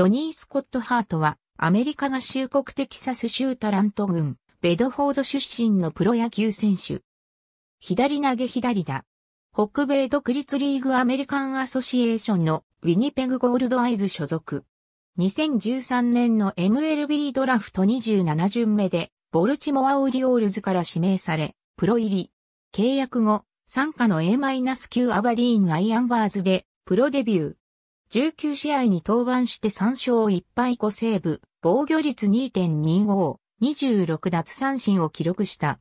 ドニー・スコット・ハートは、アメリカ合衆国テキサス州タラント郡、ベドフォード出身のプロ野球選手。左投げ左だ。北米独立リーグアメリカンアソシエーションのウィニペグゴールドアイズ所属。2013年の MLB ドラフト27巡目で、ボルチモアオリオールズから指名され、プロ入り。契約後、参加の A- 9アバディーン・アイアンバーズで、プロデビュー。19試合に登板して3勝1敗5セーブ、防御率2.25、26奪三振を記録した。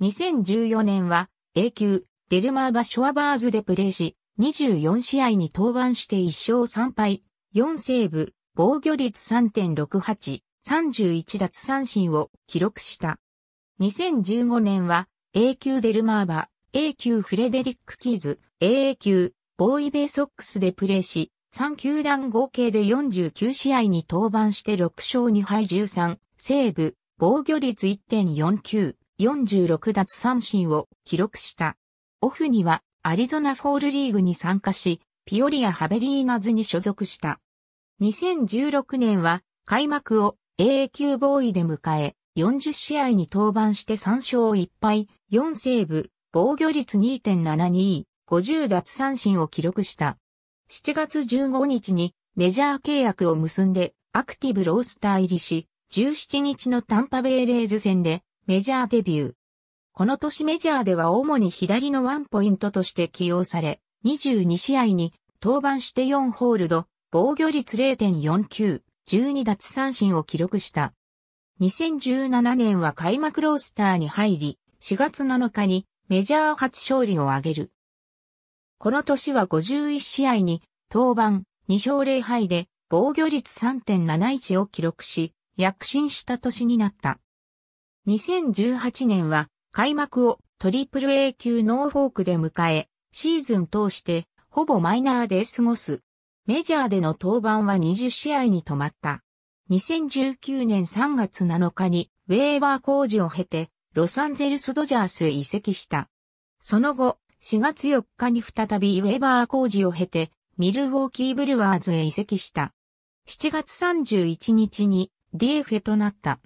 2014年は A 級デルマーバ・ショアバーズでプレーし、24試合に登板して1勝3敗、4セーブ、防御率3.68、31奪三振を記録した。2015年は A 級デルマーバ、A 級フレデリック・キーズ、AA 級ボーイベイソックスでプレーし、3球団合計で49試合に登板して6勝2敗13、セーブ、防御率1.49、46奪三振を記録した。オフにはアリゾナフォールリーグに参加し、ピオリア・ハベリーナズに所属した。2016年は開幕を AA 級ボーイで迎え、40試合に登板して3勝1敗、4セーブ、防御率2.72、50奪三振を記録した。7月15日にメジャー契約を結んでアクティブロースター入りし、17日のタンパベイレーズ戦でメジャーデビュー。この年メジャーでは主に左のワンポイントとして起用され、22試合に登板して4ホールド、防御率0.49、12奪三振を記録した。2017年は開幕ロースターに入り、4月7日にメジャー初勝利を挙げる。この年は51試合に登板2勝0敗で防御率3.71を記録し、躍進した年になった。2018年は開幕をトリプル A 級ノーフォークで迎え、シーズン通してほぼマイナーで過ごす。メジャーでの登板は20試合に止まった。2019年3月7日にウェーバー工事を経てロサンゼルスドジャースへ移籍した。その後、4月4日に再びウェーバー工事を経て、ミルウォーキーブルワーズへ移籍した。7月31日に DF となった。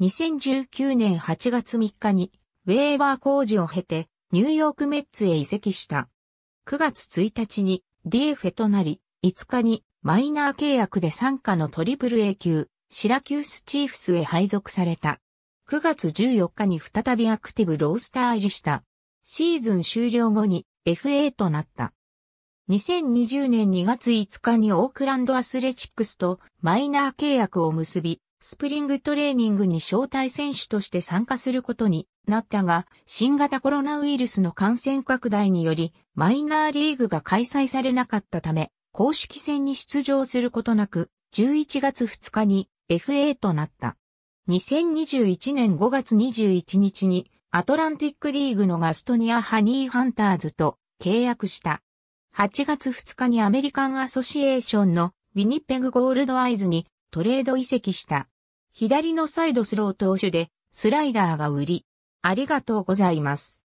2019年8月3日にウェーバー工事を経てニューヨークメッツへ移籍した。9月1日に DF となり、5日にマイナー契約で参加のトリプル A 級、シラキュースチーフスへ配属された。9月14日に再びアクティブロースター入りした。シーズン終了後に FA となった。2020年2月5日にオークランドアスレチックスとマイナー契約を結び、スプリングトレーニングに招待選手として参加することになったが、新型コロナウイルスの感染拡大により、マイナーリーグが開催されなかったため、公式戦に出場することなく、11月2日に FA となった。2021年5月21日にアトランティックリーグのガストニアハニーハンターズと契約した。8月2日にアメリカンアソシエーションのウィニペグゴールドアイズにトレード移籍した。左のサイドスロー投手でスライダーが売り。ありがとうございます。